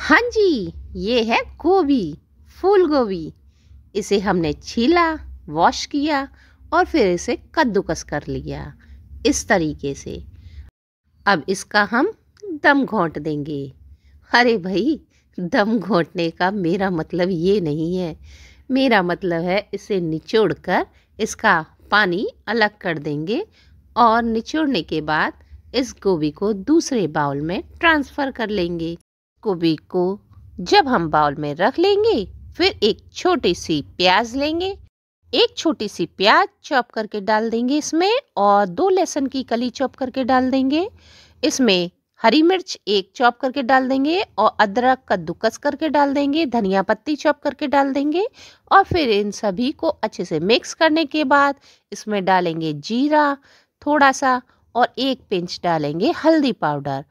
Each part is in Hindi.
हाँ जी ये है गोभी फूल गोभी इसे हमने छीला वॉश किया और फिर इसे कद्दूकस कर लिया इस तरीके से अब इसका हम दम घोंट देंगे अरे भाई दम घोंटने का मेरा मतलब ये नहीं है मेरा मतलब है इसे निचोड़ कर इसका पानी अलग कर देंगे और निचोड़ने के बाद इस गोभी को दूसरे बाउल में ट्रांसफ़र कर लेंगे गोभी को जब हम बाउल में रख लेंगे फिर एक छोटी सी प्याज लेंगे एक छोटी सी प्याज चॉप करके डाल देंगे इसमें और दो लहसुन की कली चॉप करके डाल देंगे इसमें हरी मिर्च एक चॉप करके डाल देंगे और अदरक कद्दूकस करके डाल देंगे धनिया पत्ती चॉप करके डाल देंगे और फिर इन सभी को अच्छे से मिक्स करने के बाद इसमें डालेंगे जीरा थोड़ा सा और एक पिंच डालेंगे हल्दी पाउडर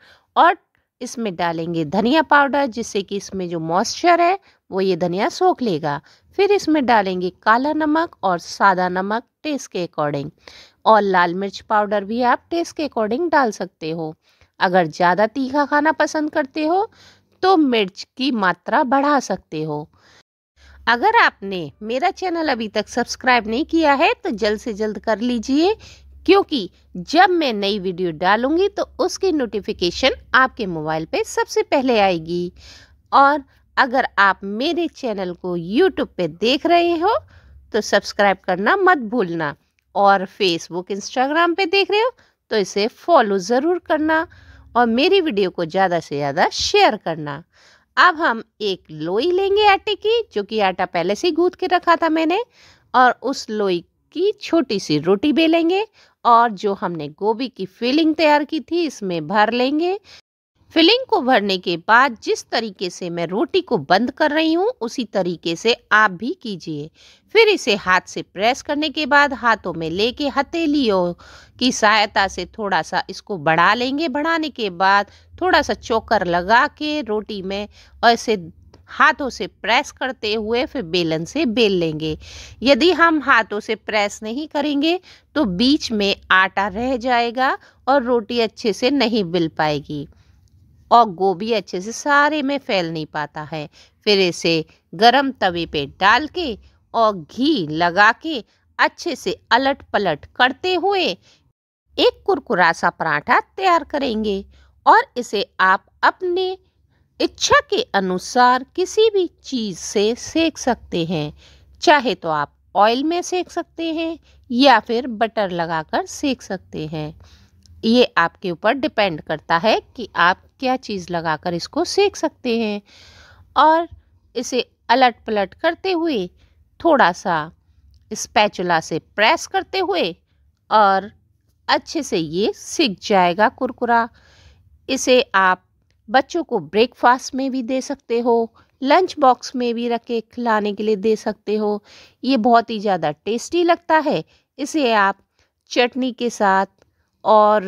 और इसमें डालेंगे धनिया पाउडर जिससे कि इसमें जो मॉइस्चर है वो ये धनिया सोख लेगा फिर इसमें डालेंगे काला नमक और सादा नमक टेस्ट के अकॉर्डिंग और लाल मिर्च पाउडर भी आप टेस्ट के अकॉर्डिंग डाल सकते हो अगर ज़्यादा तीखा खाना पसंद करते हो तो मिर्च की मात्रा बढ़ा सकते हो अगर आपने मेरा चैनल अभी तक सब्सक्राइब नहीं किया है तो जल्द से जल्द कर लीजिए क्योंकि जब मैं नई वीडियो डालूंगी तो उसकी नोटिफिकेशन आपके मोबाइल पे सबसे पहले आएगी और अगर आप मेरे चैनल को यूट्यूब पे देख रहे हो तो सब्सक्राइब करना मत भूलना और फेसबुक इंस्टाग्राम पे देख रहे हो तो इसे फॉलो ज़रूर करना और मेरी वीडियो को ज़्यादा से ज़्यादा शेयर करना अब हम एक लोई लेंगे आटे की जो कि आटा पहले से गूंथ के रखा था मैंने और उस लोई की छोटी सी रोटी बेलेंगे और जो हमने गोभी की फिलिंग तैयार की थी इसमें भर लेंगे फिलिंग को भरने के बाद जिस तरीके से मैं रोटी को बंद कर रही हूँ उसी तरीके से आप भी कीजिए फिर इसे हाथ से प्रेस करने के बाद हाथों में लेके हथेलियों की सहायता से थोड़ा सा इसको बढ़ा लेंगे बढ़ाने के बाद थोड़ा सा चोकर लगा के रोटी में ऐसे हाथों से प्रेस करते हुए फिर बेलन से बेल लेंगे यदि हम हाथों से प्रेस नहीं करेंगे तो बीच में आटा रह जाएगा और रोटी अच्छे से नहीं बिल पाएगी और गोभी अच्छे से सारे में फैल नहीं पाता है फिर इसे गरम तवे पे डाल के और घी लगा के अच्छे से अलट पलट करते हुए एक कुरकुरा सा पराठा तैयार करेंगे और इसे आप अपने इच्छा के अनुसार किसी भी चीज़ से सेक सकते हैं चाहे तो आप ऑयल में सेक सकते हैं या फिर बटर लगाकर सेक सकते हैं ये आपके ऊपर डिपेंड करता है कि आप क्या चीज़ लगाकर इसको सेक सकते हैं और इसे अलट पलट करते हुए थोड़ा सा स्पैचुला से प्रेस करते हुए और अच्छे से ये सिक जाएगा कुरकुरा इसे आप बच्चों को ब्रेकफास्ट में भी दे सकते हो लंच बॉक्स में भी रख के खिलाने के लिए दे सकते हो ये बहुत ही ज़्यादा टेस्टी लगता है इसे आप चटनी के साथ और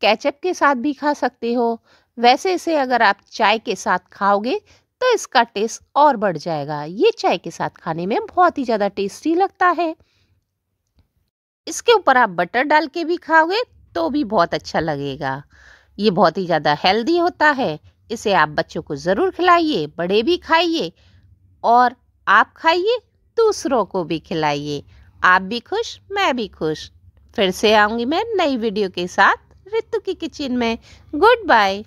कैचअप के साथ भी खा सकते हो वैसे इसे अगर आप चाय के साथ खाओगे तो इसका टेस्ट और बढ़ जाएगा ये चाय के साथ खाने में बहुत ही ज़्यादा टेस्टी लगता है इसके ऊपर आप बटर डाल के भी खाओगे तो भी बहुत अच्छा लगेगा ये बहुत ही ज़्यादा हेल्दी होता है इसे आप बच्चों को ज़रूर खिलाइए बड़े भी खाइए और आप खाइए दूसरों को भी खिलाइए आप भी खुश मैं भी खुश फिर से आऊँगी मैं नई वीडियो के साथ रितु की किचन में गुड बाय